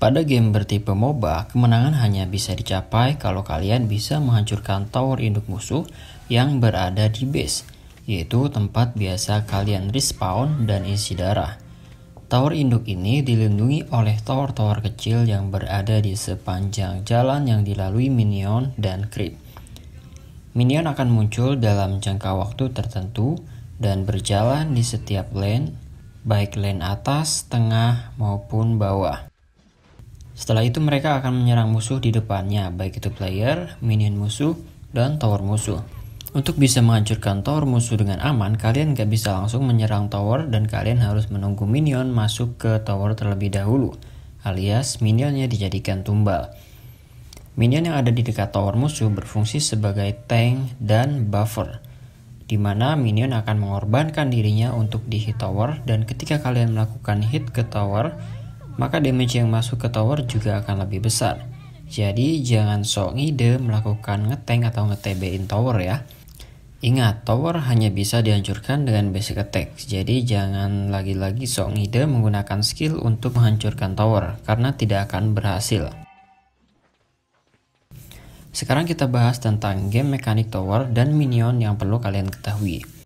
Pada game bertipe MOBA, kemenangan hanya bisa dicapai kalau kalian bisa menghancurkan tower induk musuh yang berada di base, yaitu tempat biasa kalian respawn dan isi darah. Tower induk ini dilindungi oleh tower-tower kecil yang berada di sepanjang jalan yang dilalui minion dan creep. Minion akan muncul dalam jangka waktu tertentu dan berjalan di setiap lane, baik lane atas, tengah, maupun bawah. Setelah itu mereka akan menyerang musuh di depannya, baik itu player, minion musuh, dan tower musuh. Untuk bisa menghancurkan tower musuh dengan aman, kalian gak bisa langsung menyerang tower dan kalian harus menunggu minion masuk ke tower terlebih dahulu, alias minionnya dijadikan tumbal. Minion yang ada di dekat tower musuh berfungsi sebagai tank dan buffer, di mana minion akan mengorbankan dirinya untuk di hit tower dan ketika kalian melakukan hit ke tower, maka damage yang masuk ke tower juga akan lebih besar. Jadi jangan sok ngide melakukan ngeteng atau ngetebein tower ya. Ingat, tower hanya bisa dihancurkan dengan basic attack, jadi jangan lagi-lagi sok ngide menggunakan skill untuk menghancurkan tower, karena tidak akan berhasil. Sekarang kita bahas tentang game mekanik tower dan minion yang perlu kalian ketahui.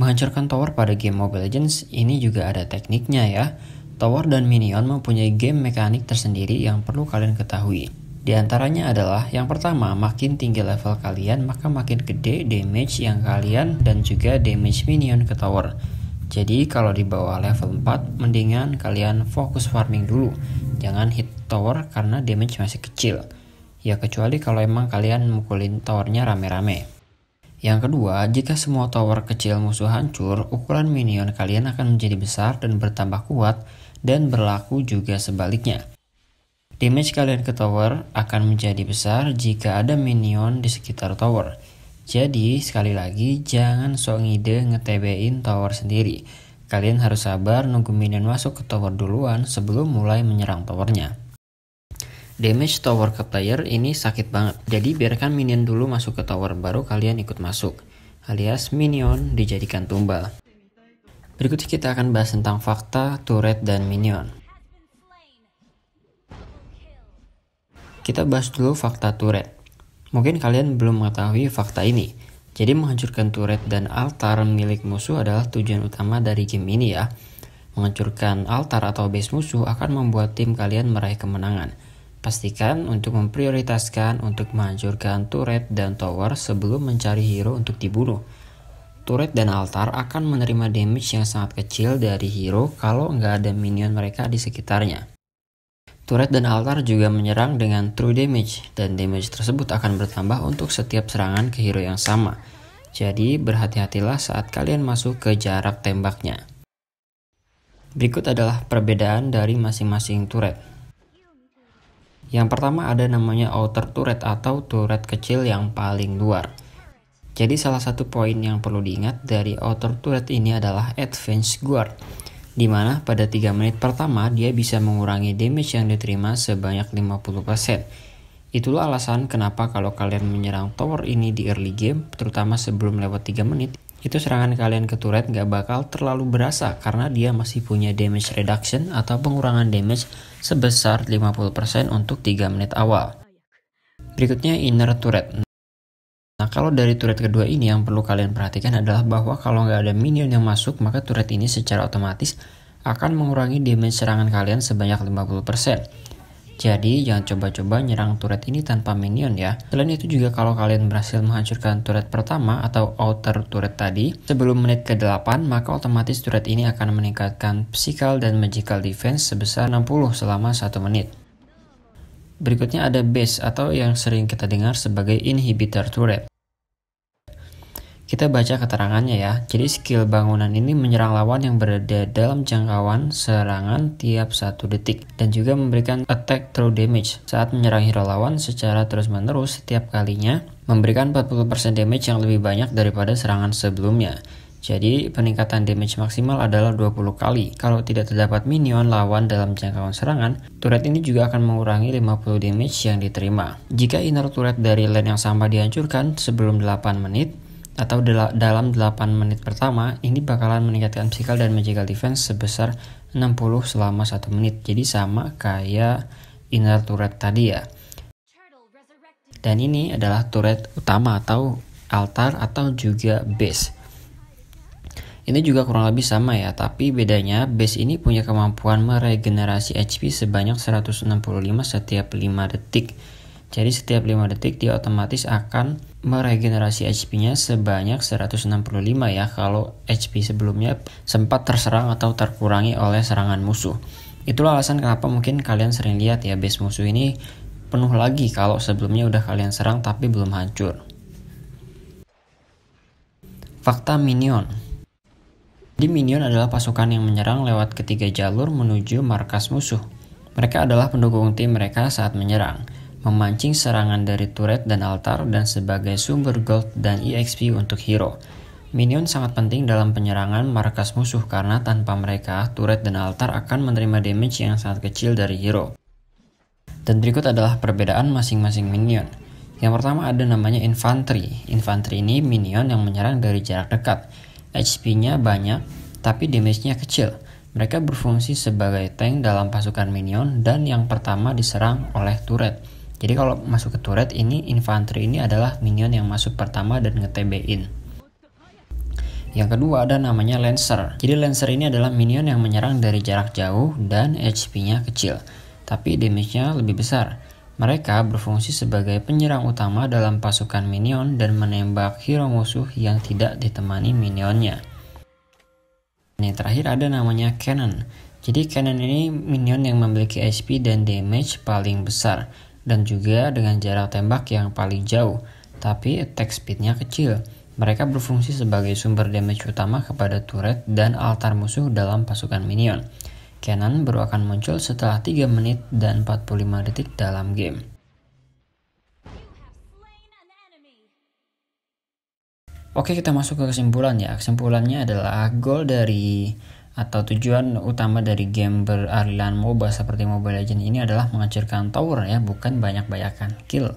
Menghancurkan tower pada game Mobile Legends ini juga ada tekniknya ya. Tower dan minion mempunyai game mekanik tersendiri yang perlu kalian ketahui. Di antaranya adalah yang pertama, makin tinggi level kalian, maka makin gede damage yang kalian dan juga damage minion ke tower. Jadi kalau di bawah level 4, mendingan kalian fokus farming dulu. Jangan hit tower karena damage masih kecil. Ya kecuali kalau emang kalian mukulin towernya rame-rame. Yang kedua, jika semua tower kecil musuh hancur, ukuran minion kalian akan menjadi besar dan bertambah kuat dan berlaku juga sebaliknya. Damage kalian ke tower akan menjadi besar jika ada minion di sekitar tower. Jadi, sekali lagi, jangan sok ngide ngetebein tower sendiri. Kalian harus sabar nunggu minion masuk ke tower duluan sebelum mulai menyerang towernya damage tower ke player ini sakit banget. Jadi biarkan minion dulu masuk ke tower baru kalian ikut masuk. Alias minion dijadikan tumbal. Berikutnya kita akan bahas tentang fakta turret dan minion. Kita bahas dulu fakta turret. Mungkin kalian belum mengetahui fakta ini. Jadi menghancurkan turret dan altar milik musuh adalah tujuan utama dari game ini ya. Menghancurkan altar atau base musuh akan membuat tim kalian meraih kemenangan Pastikan untuk memprioritaskan untuk menghancurkan turret dan tower sebelum mencari hero untuk dibunuh. Turret dan altar akan menerima damage yang sangat kecil dari hero kalau nggak ada minion mereka di sekitarnya. Turret dan altar juga menyerang dengan true damage, dan damage tersebut akan bertambah untuk setiap serangan ke hero yang sama. Jadi berhati-hatilah saat kalian masuk ke jarak tembaknya. Berikut adalah perbedaan dari masing-masing turret. Yang pertama ada namanya outer turret atau turret kecil yang paling luar. Jadi salah satu poin yang perlu diingat dari outer turret ini adalah advance guard. Dimana pada 3 menit pertama dia bisa mengurangi damage yang diterima sebanyak 50%. Itulah alasan kenapa kalau kalian menyerang tower ini di early game, terutama sebelum lewat 3 menit, itu serangan kalian ke turret nggak bakal terlalu berasa karena dia masih punya damage reduction atau pengurangan damage sebesar 50% untuk 3 menit awal. Berikutnya inner turret. Nah kalau dari turret kedua ini yang perlu kalian perhatikan adalah bahwa kalau nggak ada minion yang masuk maka turret ini secara otomatis akan mengurangi damage serangan kalian sebanyak 50%. Jadi jangan coba-coba nyerang turret ini tanpa minion ya. Selain itu juga kalau kalian berhasil menghancurkan turret pertama atau outer turret tadi, sebelum menit ke-8 maka otomatis turret ini akan meningkatkan physical dan magical defense sebesar 60 selama 1 menit. Berikutnya ada base atau yang sering kita dengar sebagai inhibitor turret. Kita baca keterangannya ya. Jadi skill bangunan ini menyerang lawan yang berada dalam jangkauan serangan tiap satu detik dan juga memberikan attack through damage saat menyerang hero lawan secara terus-menerus setiap kalinya memberikan 40% damage yang lebih banyak daripada serangan sebelumnya. Jadi peningkatan damage maksimal adalah 20 kali. Kalau tidak terdapat minion lawan dalam jangkauan serangan, turret ini juga akan mengurangi 50 damage yang diterima. Jika inner turret dari lane yang sama dihancurkan sebelum 8 menit, atau dalam 8 menit pertama ini bakalan meningkatkan physical dan magical defense sebesar 60 selama 1 menit. Jadi sama kayak inner turret tadi ya. Dan ini adalah turret utama atau altar atau juga base. Ini juga kurang lebih sama ya, tapi bedanya base ini punya kemampuan meregenerasi HP sebanyak 165 setiap 5 detik. Jadi setiap 5 detik dia otomatis akan meregenerasi HP-nya sebanyak 165 ya kalau HP sebelumnya sempat terserang atau terkurangi oleh serangan musuh. Itulah alasan kenapa mungkin kalian sering lihat ya base musuh ini penuh lagi kalau sebelumnya udah kalian serang tapi belum hancur. Fakta Minion Di Minion adalah pasukan yang menyerang lewat ketiga jalur menuju markas musuh. Mereka adalah pendukung tim mereka saat menyerang memancing serangan dari turret dan altar dan sebagai sumber gold dan EXP untuk hero. Minion sangat penting dalam penyerangan markas musuh karena tanpa mereka, turret dan altar akan menerima damage yang sangat kecil dari hero. Dan berikut adalah perbedaan masing-masing minion. Yang pertama ada namanya infantry. Infantry ini minion yang menyerang dari jarak dekat. HP-nya banyak, tapi damage-nya kecil. Mereka berfungsi sebagai tank dalam pasukan minion dan yang pertama diserang oleh turret. Jadi kalau masuk ke turret ini infanteri ini adalah minion yang masuk pertama dan ngetebein. Yang kedua ada namanya Lancer. Jadi Lancer ini adalah minion yang menyerang dari jarak jauh dan HP-nya kecil, tapi damage-nya lebih besar. Mereka berfungsi sebagai penyerang utama dalam pasukan minion dan menembak hero musuh yang tidak ditemani minionnya. Ini terakhir ada namanya Cannon. Jadi Cannon ini minion yang memiliki HP dan damage paling besar dan juga dengan jarak tembak yang paling jauh, tapi attack speednya kecil. Mereka berfungsi sebagai sumber damage utama kepada turret dan altar musuh dalam pasukan minion. Cannon baru akan muncul setelah 3 menit dan 45 detik dalam game. Oke kita masuk ke kesimpulan ya. Kesimpulannya adalah gol dari atau tujuan utama dari game berarilan MOBA seperti Mobile Legends ini adalah menghancurkan tower ya, bukan banyak-banyakan kill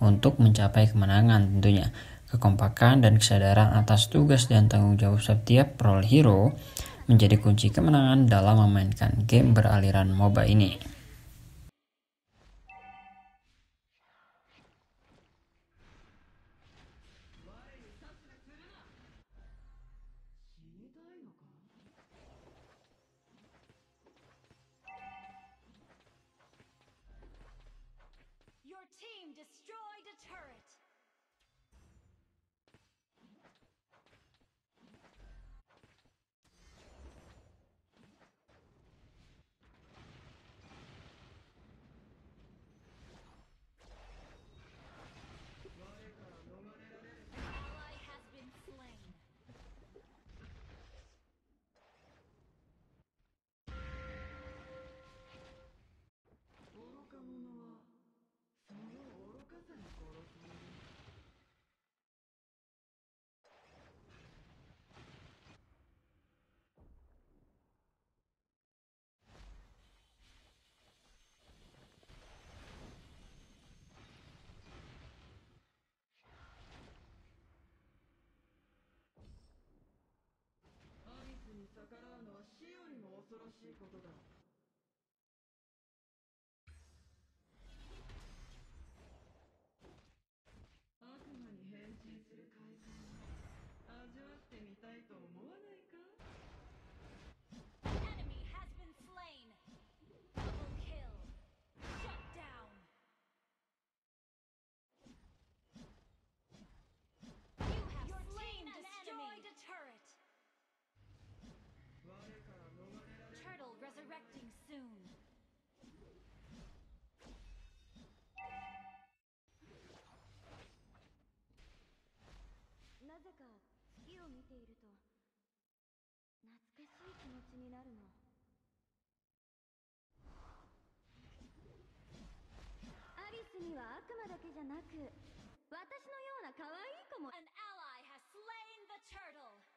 untuk mencapai kemenangan tentunya. Kekompakan dan kesadaran atas tugas dan tanggung jawab setiap role hero menjadi kunci kemenangan dalam memainkan game beraliran MOBA ini. 恐ろしいことだ見ていると懐かしい気持ちになるのアリスには悪魔だけじゃなく私のような可愛い子も An ally has slain the turtle!